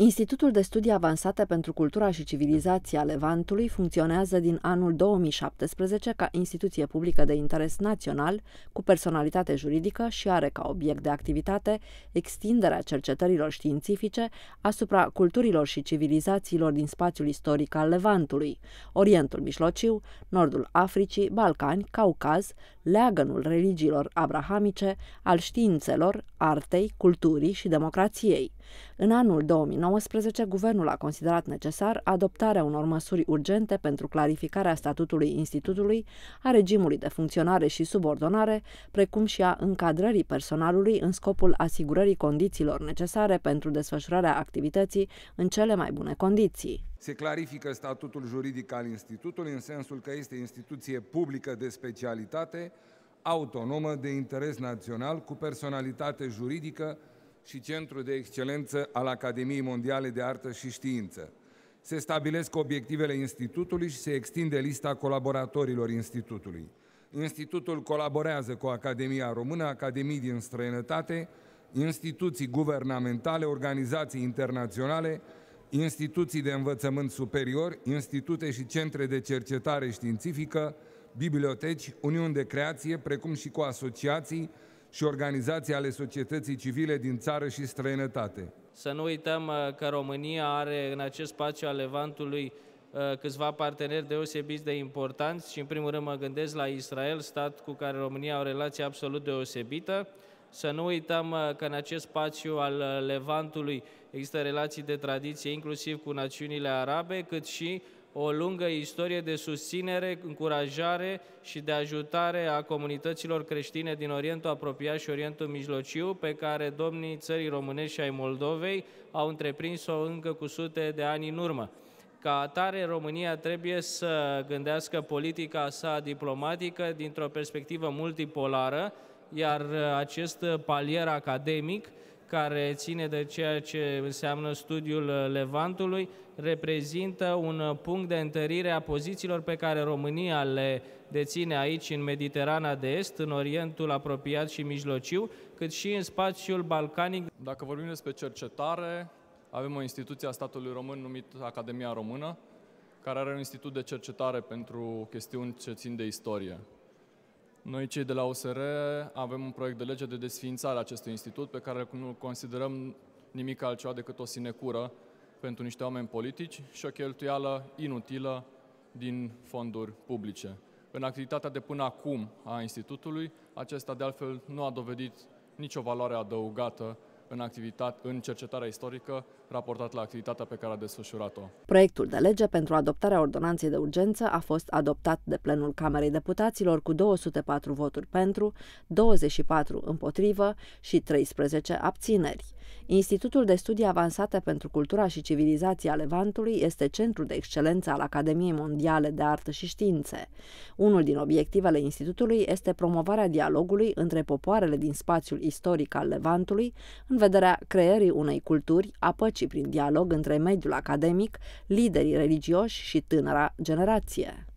Institutul de Studii Avansate pentru Cultura și Civilizația Levantului funcționează din anul 2017 ca instituție publică de interes național, cu personalitate juridică și are ca obiect de activitate extinderea cercetărilor științifice asupra culturilor și civilizațiilor din spațiul istoric al Levantului, Orientul Mijlociu, Nordul Africii, Balcani, Caucaz, leagănul religiilor abrahamice, al științelor, artei, culturii și democrației. În anul 2019, guvernul a considerat necesar adoptarea unor măsuri urgente pentru clarificarea statutului institutului, a regimului de funcționare și subordonare, precum și a încadrării personalului în scopul asigurării condițiilor necesare pentru desfășurarea activității în cele mai bune condiții. Se clarifică statutul juridic al institutului în sensul că este instituție publică de specialitate, autonomă de interes național, cu personalitate juridică și centru de excelență al Academiei Mondiale de Artă și Știință. Se stabilesc obiectivele institutului și se extinde lista colaboratorilor institutului. Institutul colaborează cu Academia Română, Academii din străinătate, instituții guvernamentale, organizații internaționale, instituții de învățământ superior, institute și centre de cercetare științifică, biblioteci, uniuni de creație, precum și cu asociații și organizații ale societății civile din țară și străinătate. Să nu uităm uh, că România are în acest spațiu al Levantului uh, câțiva parteneri deosebiți de importanți și în primul rând mă gândesc la Israel, stat cu care România are o relație absolut deosebită, să nu uităm uh, că în acest spațiu al uh, Levantului există relații de tradiție inclusiv cu națiunile arabe, cât și o lungă istorie de susținere, încurajare și de ajutare a comunităților creștine din Orientul apropiat și Orientul mijlociu, pe care domnii țării românești și ai Moldovei au întreprins-o încă cu sute de ani în urmă. Ca atare, România trebuie să gândească politica sa diplomatică dintr-o perspectivă multipolară, iar uh, acest uh, palier academic care ține de ceea ce înseamnă studiul uh, Levantului, reprezintă un punct de întărire a pozițiilor pe care România le deține aici în Mediterana de Est, în Orientul apropiat și mijlociu, cât și în spațiul balcanic. Dacă vorbim despre cercetare, avem o instituție a statului român numită Academia Română, care are un institut de cercetare pentru chestiuni ce țin de istorie. Noi, cei de la OSR, avem un proiect de lege de desfințare a acestui institut, pe care nu considerăm nimic altceva decât o sinecură pentru niște oameni politici și o cheltuială inutilă din fonduri publice. În activitatea de până acum a Institutului, acesta de altfel nu a dovedit nicio valoare adăugată în, activitate, în cercetarea istorică raportat la activitatea pe care a desfășurat-o. Proiectul de lege pentru adoptarea ordonanței de urgență a fost adoptat de plenul Camerei Deputaților cu 204 voturi pentru, 24 împotrivă și 13 abțineri. Institutul de Studii Avansate pentru Cultura și Civilizația Levantului este centru de excelență al Academiei Mondiale de Artă și Științe. Unul din obiectivele institutului este promovarea dialogului între popoarele din spațiul istoric al Levantului în vederea creării unei culturi a păcii prin dialog între mediul academic, liderii religioși și tânăra generație.